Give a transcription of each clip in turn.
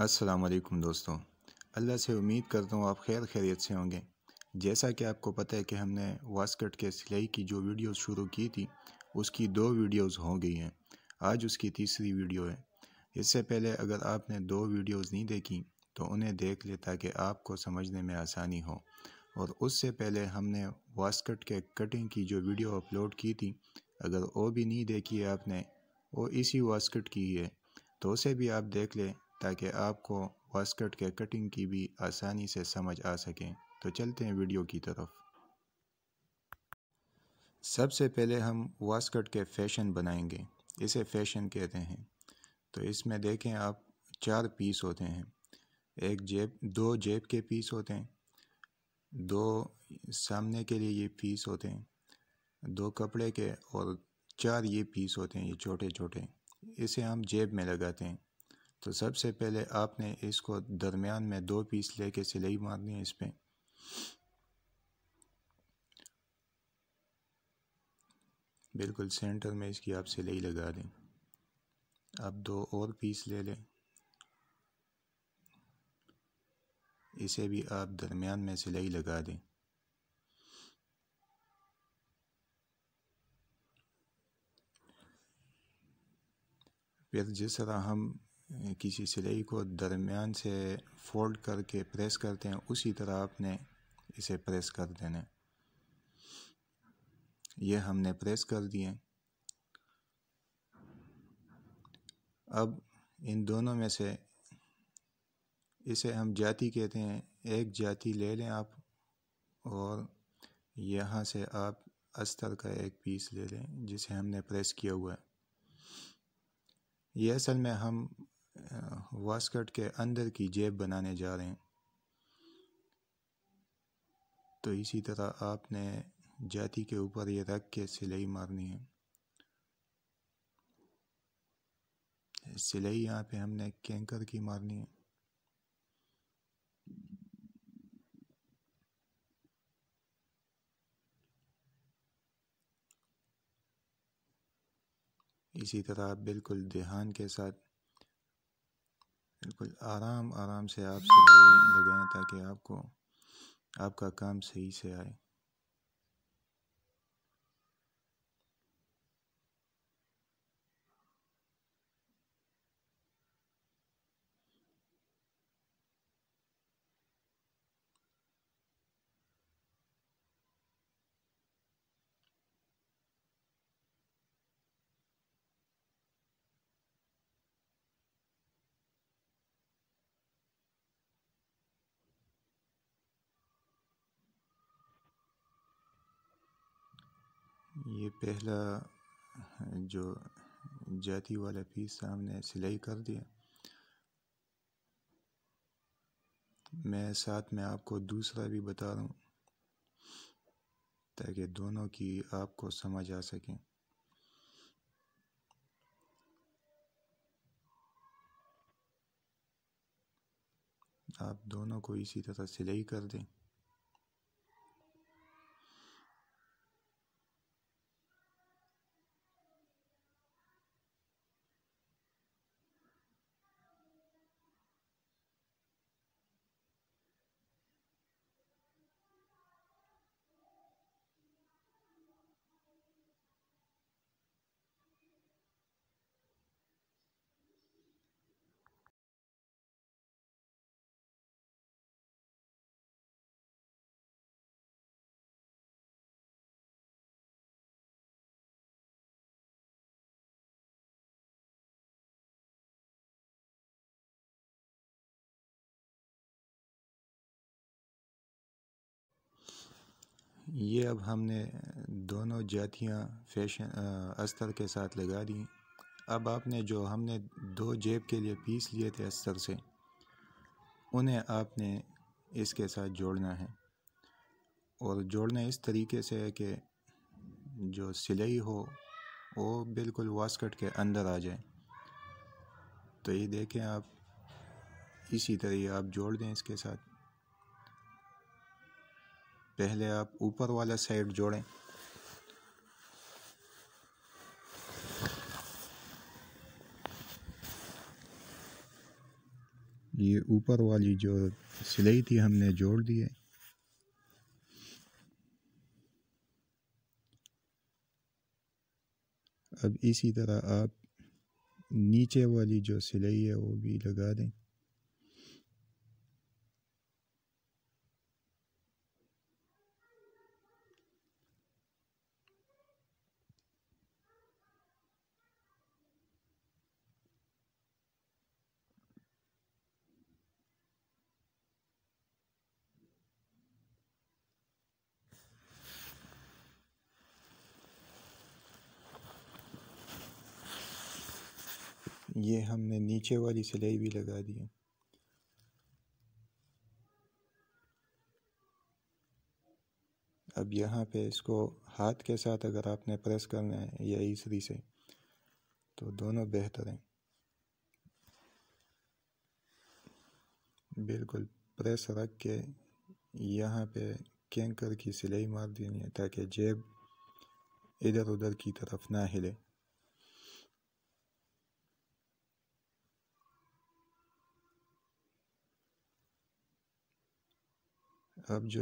अस्सलाम वालेकुम दोस्तों अल्लाह से उम्मीद करता हूँ आप खैर खैरियत से होंगे जैसा कि आपको पता है कि हमने वास्कट के सिलाई की जो वीडियो शुरू की थी उसकी दो वीडियोस हो गई हैं आज उसकी तीसरी वीडियो है इससे पहले अगर आपने दो वीडियोस नहीं देखी तो उन्हें देख ले ताकि आपको समझने में आसानी हो और उससे पहले हमने वास्कट के कटिंग की जो वीडियो अपलोड की थी अगर वो भी नहीं देखी है आपने वो इसी वास्कट की है तो उसे भी आप देख लें ताकि आपको वास्कट के कटिंग की भी आसानी से समझ आ सके तो चलते हैं वीडियो की तरफ सबसे पहले हम वास्कट के फैशन बनाएंगे इसे फैशन कहते हैं तो इसमें देखें आप चार पीस होते हैं एक जेब दो जेब के पीस होते हैं दो सामने के लिए ये पीस होते हैं दो कपड़े के और चार ये पीस होते हैं ये छोटे छोटे इसे हम जेब में लगाते हैं तो सबसे पहले आपने इसको दरमियान में दो पीस लेके सिलाई मारनी है इस पर बिल्कुल सेंटर में इसकी आप सिलाई लगा दें आप दो और पीस ले लें इसे भी आप दरमियान में सिलाई लगा दें फिर जिस तरह हम किसी सिलाई को दरमियान से फोल्ड करके प्रेस करते हैं उसी तरह आपने इसे प्रेस कर देना ये हमने प्रेस कर दिए अब इन दोनों में से इसे हम जाति कहते हैं एक जाति ले लें आप और यहाँ से आप अस्तर का एक पीस ले लें जिसे हमने प्रेस किया हुआ है ये असल में हम वास्कट के अंदर की जेब बनाने जा रहे हैं तो इसी तरह आपने जाति के ऊपर ये रख के सिलाई मारनी है सिलाई यहाँ पे हमने कैंकर की मारनी है इसी तरह आप बिल्कुल ध्यान के साथ बिल्कुल आराम आराम से आप सिलाई लगाएं ताकि आपको आपका काम सही से आए ये पहला जो जाती वाला पीस हमने सिलाई कर दिया मैं साथ में आपको दूसरा भी बता दूँ ताकि दोनों की आपको समझ आ सके आप दोनों को इसी तरह सिलाई कर दें ये अब हमने दोनों जातियाँ फैशन अस्तर के साथ लगा दी अब आपने जो हमने दो जेब के लिए पीस लिए थे अस्तर से उन्हें आपने इसके साथ जोड़ना है और जोड़ना इस तरीके से है कि जो सिलाई हो वो बिल्कुल वास्कट के अंदर आ जाए तो ये देखें आप इसी तरह आप जोड़ दें इसके साथ पहले आप ऊपर वाला साइड जोड़ें ये ऊपर वाली जो सिलाई थी हमने जोड़ दी है अब इसी तरह आप नीचे वाली जो सिलाई है वो भी लगा दें ये हमने नीचे वाली सिलाई भी लगा दी है अब यहाँ पे इसको हाथ के साथ अगर आपने प्रेस करना है या ईसरी से तो दोनों बेहतर हैं बिल्कुल प्रेस रख के यहाँ पे कैंकर की सिलाई मार देनी है ताकि जेब इधर उधर की तरफ ना हिले अब जो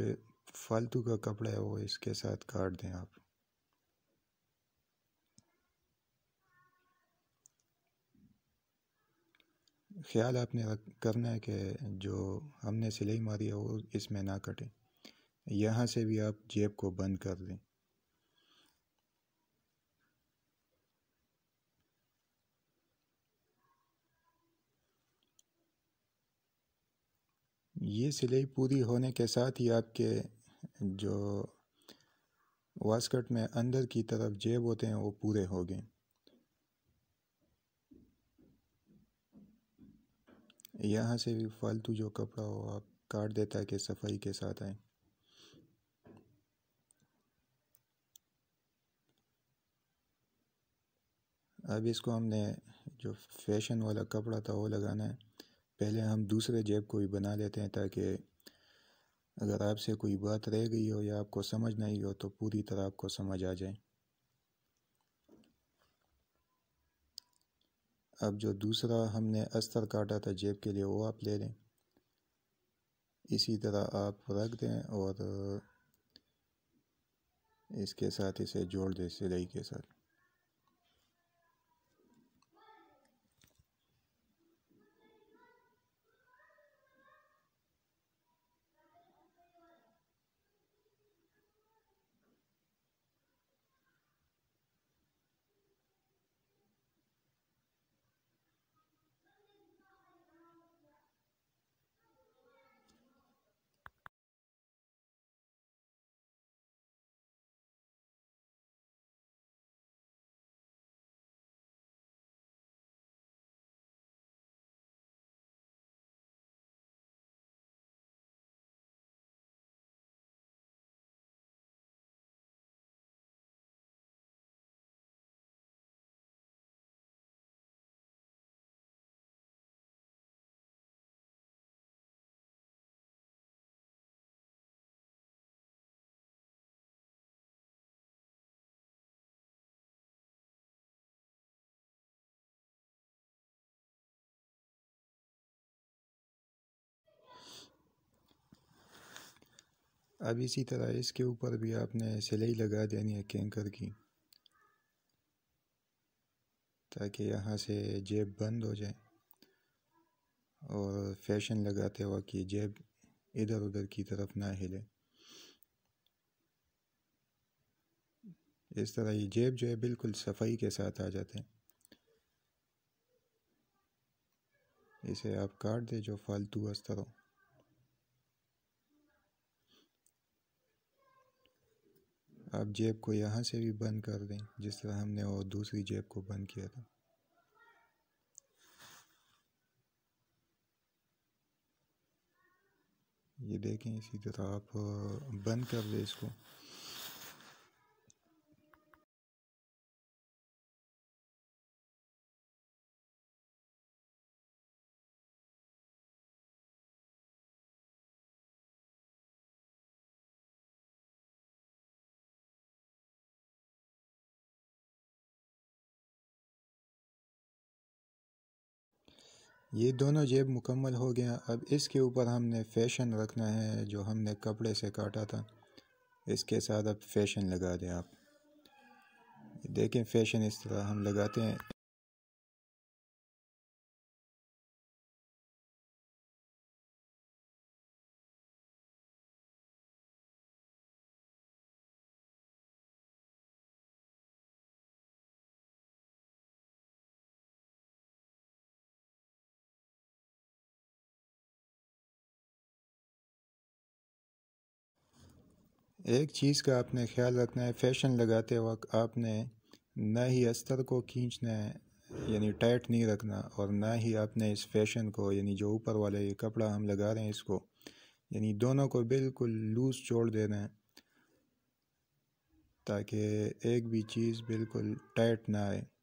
फालतू का कपड़ा है वो इसके साथ काट दें आप ख्याल आपने करना है कि जो हमने सिलाई मारी है वो इसमें ना कटे यहाँ से भी आप जेब को बंद कर दें ये सिलाई पूरी होने के साथ ही आपके जो वास्कट में अंदर की तरफ जेब होते हैं वो पूरे हो गए यहाँ से भी फालतू जो कपड़ा हो आप काट देता है कि सफाई के साथ आए अब इसको हमने जो फैशन वाला कपड़ा था वो लगाना है पहले हम दूसरे जेब को भी बना लेते हैं ताकि अगर आपसे कोई बात रह गई हो या आपको समझ नहीं हो तो पूरी तरह आपको समझ आ जाए अब जो दूसरा हमने अस्तर काटा था जेब के लिए वो आप ले लें इसी तरह आप रख दें और इसके साथ इसे जोड़ दें सिलाई के साथ अब इसी तरह इसके ऊपर भी आपने सिलाई लगा देनी है कैंकर की ताकि यहाँ से जेब बंद हो जाए और फैशन लगाते हुआ कि जेब इधर उधर की तरफ ना हिले इस तरह ये जेब जो है बिल्कुल सफाई के साथ आ जाते हैं इसे आप काट दे जो फालतू अस्तर हो आप जेब को यहाँ से भी बंद कर दें जिस तरह हमने और दूसरी जेब को बंद किया था ये देखें इसी तरह आप बंद कर दें इसको ये दोनों जेब मुकम्मल हो गया अब इसके ऊपर हमने फ़ैशन रखना है जो हमने कपड़े से काटा था इसके साथ अब फैशन लगा दें आप देखें फैशन इस तरह हम लगाते हैं एक चीज़ का आपने ख्याल रखना है फैशन लगाते वक्त आपने ना ही अस्तर को खींचना है यानी टाइट नहीं रखना और ना ही आपने इस फैशन को यानी जो ऊपर वाले ये कपड़ा हम लगा रहे हैं इसको यानी दोनों को बिल्कुल लूज छोड़ देना है ताकि एक भी चीज़ बिल्कुल टाइट ना आए